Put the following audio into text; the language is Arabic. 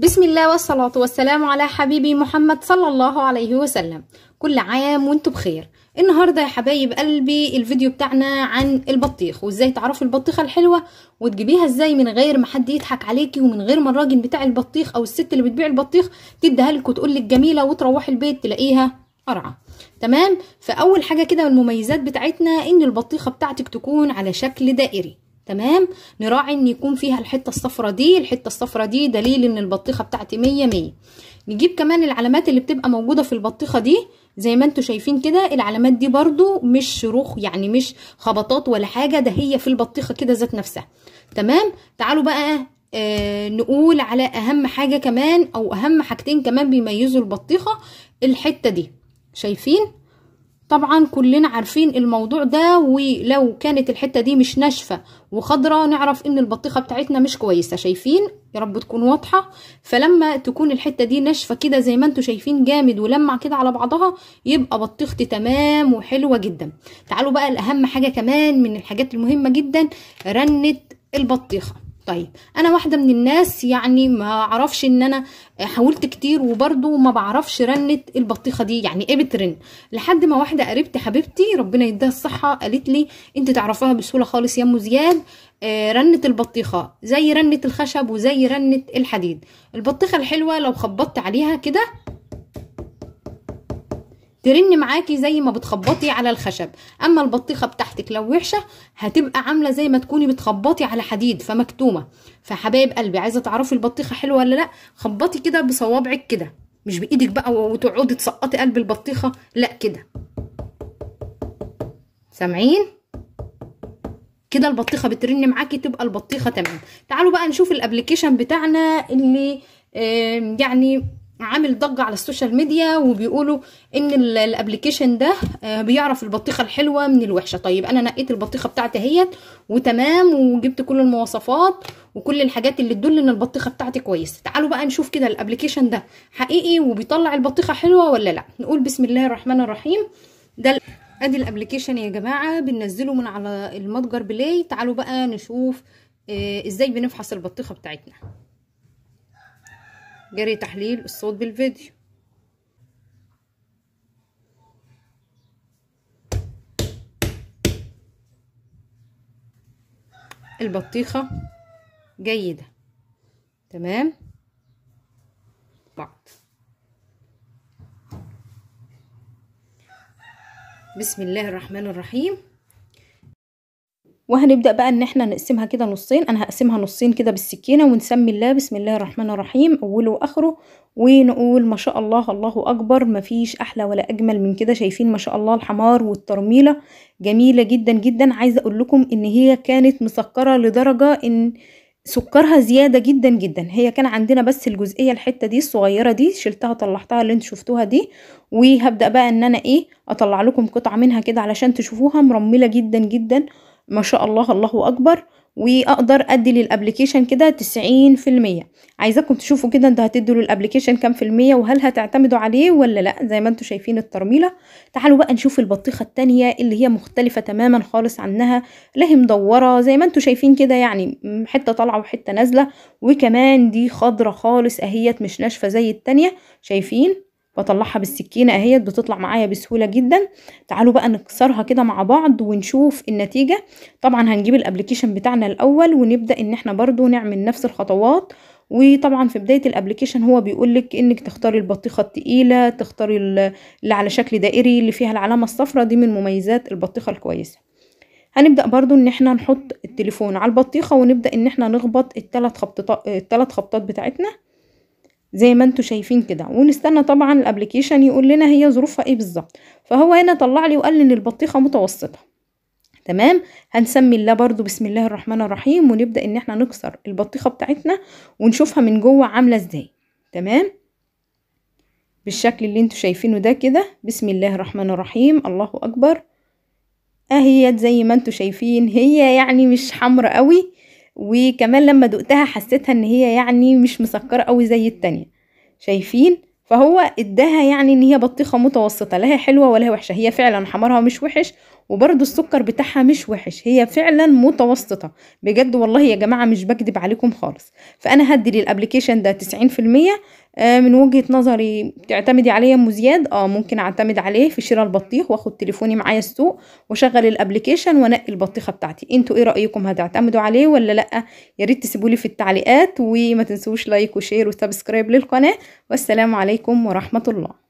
بسم الله والصلاة والسلام على حبيبي محمد صلى الله عليه وسلم كل عام وانتم بخير النهاردة يا حبايب قلبي الفيديو بتاعنا عن البطيخ وازاي تعرفي البطيخة الحلوة وتجيبيها ازاي من غير ما حد يضحك عليكي ومن غير ما الراجل بتاع البطيخ او الست اللي بتبيع البطيخ تديها لك وتقول لك جميلة وتروحي البيت تلاقيها قرعة تمام فاول حاجة كده من المميزات بتاعتنا ان البطيخة بتاعتك تكون على شكل دائري تمام نراعي ان يكون فيها الحته الصفرة دي الحته الصفرة دي دليل ان البطيخه بتاعتي 100 100 نجيب كمان العلامات اللي بتبقى موجوده في البطيخه دي زي ما انتوا شايفين كده العلامات دي برضو مش شروخ يعني مش خبطات ولا حاجه ده هي في البطيخه كده ذات نفسها تمام تعالوا بقى آه نقول على اهم حاجه كمان او اهم حاجتين كمان بيميزوا البطيخه الحته دي شايفين طبعا كلنا عارفين الموضوع ده ولو كانت الحتة دي مش ناشفة وخضرة نعرف ان البطيخة بتاعتنا مش كويسة شايفين يا رب تكون واضحة فلما تكون الحتة دي ناشفة كده زي ما انتوا شايفين جامد ولمع كده على بعضها يبقى بطيختي تمام وحلوة جدا تعالوا بقى لأهم حاجة كمان من الحاجات المهمة جدا رنة البطيخة طيب انا واحده من الناس يعني ما اعرفش ان انا حاولت كتير وبرده ما بعرفش رنه البطيخه دي يعني ايه بترن لحد ما واحده قريبتي حبيبتي ربنا يديها الصحه قالت لي انت تعرفيها بسهوله خالص يا ام زياد آه، رنه البطيخه زي رنه الخشب وزي رنه الحديد البطيخه الحلوه لو خبطت عليها كده ترن معاكي زي ما بتخبطي على الخشب اما البطيخه بتاعتك لو وحشه هتبقى عامله زي ما تكوني بتخبطي على حديد فمكتومه فحبايب قلبي عايزه تعرفي البطيخه حلوه ولا لا خبطي كده بصوابعك كده مش بايدك بقى وتقعدي تسقطي قلب البطيخه لا كده سامعين كده البطيخه بترن معاكي تبقى البطيخه تمام تعالوا بقى نشوف الابلكيشن بتاعنا اللي يعني عامل ضجة على السوشيال ميديا وبيقولوا ان الابليكيشن ده آه، بيعرف البطيخة الحلوة من الوحشة طيب انا نقيت البطيخة بتاعتي اهيت وتمام وجبت كل المواصفات وكل الحاجات اللي تدل ان البطيخة بتاعتي كويسة تعالوا بقى نشوف كده الابليكيشن ده حقيقي وبيطلع البطيخة حلوة ولا لا نقول بسم الله الرحمن الرحيم ده ادي الابليكيشن يا جماعة بننزله من على المتجر بلاي تعالوا بقى نشوف آه، ازاي بنفحص البطيخة بتاعتنا جري تحليل الصوت بالفيديو البطيخة جيدة تمام بعض بسم الله الرحمن الرحيم وهنبدأ بقى ان احنا نقسمها كده نصين انا هقسمها نصين كده بالسكينة ونسمي الله بسم الله الرحمن الرحيم اوله واخره ونقول ما شاء الله الله اكبر مفيش احلى ولا اجمل من كده شايفين ما شاء الله الحمار والترميلة جميلة جدا جدا عايزة اقول لكم ان هي كانت مسكرة لدرجة ان سكرها زيادة جدا جدا هي كان عندنا بس الجزئية الحتة دي الصغيرة دي شلتها طلعتها اللي انتوا شفتوها دي وهبدأ بقى ان انا ايه اطلع لكم قطعة منها كده علشان تشوفوها مرملة جدا جدا ما شاء الله الله اكبر واقدر ادي للابلكيشن كده 90% عايزاكم تشوفوا كده انتوا هتدوا للابلكيشن كام في المية وهل هتعتمدوا عليه ولا لا زي ما انتوا شايفين الترميله تعالوا بقى نشوف البطيخه التانية اللي هي مختلفه تماما خالص عنها لا هي مدوره زي ما انتوا شايفين كده يعني حته طالعه وحته نازله وكمان دي خضره خالص اهيت مش ناشفه زي التانية شايفين بطلعها بالسكينة اهيت بتطلع معايا بسهولة جدا تعالوا بقى نكسرها كده مع بعض ونشوف النتيجة طبعا هنجيب الابليكيشن بتاعنا الاول ونبدأ ان احنا برضو نعمل نفس الخطوات وطبعا في بداية الابليكيشن هو بيقولك انك تختاري البطيخة التقيلة تختاري اللي على شكل دائري اللي فيها العلامة الصفراء دي من مميزات البطيخة الكويسة هنبدأ برضو ان احنا نحط التليفون على البطيخة ونبدأ ان احنا نخبط التلات, التلات خبطات بتاعتنا زي ما انتوا شايفين كده ونستنى طبعا الابليكيشن يقول لنا هي ظروفها ايه بالظبط فهو هنا طلع لي وقال لي ان البطيخه متوسطه تمام هنسمي الله برضو بسم الله الرحمن الرحيم ونبدا ان احنا نكسر البطيخه بتاعتنا ونشوفها من جوه عامله ازاي تمام بالشكل اللي انتوا شايفينه ده كده بسم الله الرحمن الرحيم الله اكبر اهيت زي ما انتوا شايفين هي يعني مش حمرا قوي وكمان لما دقتها حسيتها ان هي يعني مش مسكرة قوي زي التانية شايفين فهو اداها يعني ان هي بطيخة متوسطة لا هي حلوة ولا هي وحشة هي فعلا حمرها مش وحش وبرده السكر بتاعها مش وحش هي فعلا متوسطه بجد والله يا جماعه مش بكدب عليكم خالص فانا هدي للابلكيشن ده 90% آه، من وجهه نظري تعتمدي عليه ام زياد اه ممكن اعتمد عليه في شراء البطيخ واخد تليفوني معايا السوق واشغل الابلكيشن وانقي البطيخه بتاعتي انتوا ايه رايكم هتعتمدوا عليه ولا لا يا ريت تسيبولي في التعليقات وما تنسوش لايك وشير وسبسكرايب للقناه والسلام عليكم ورحمه الله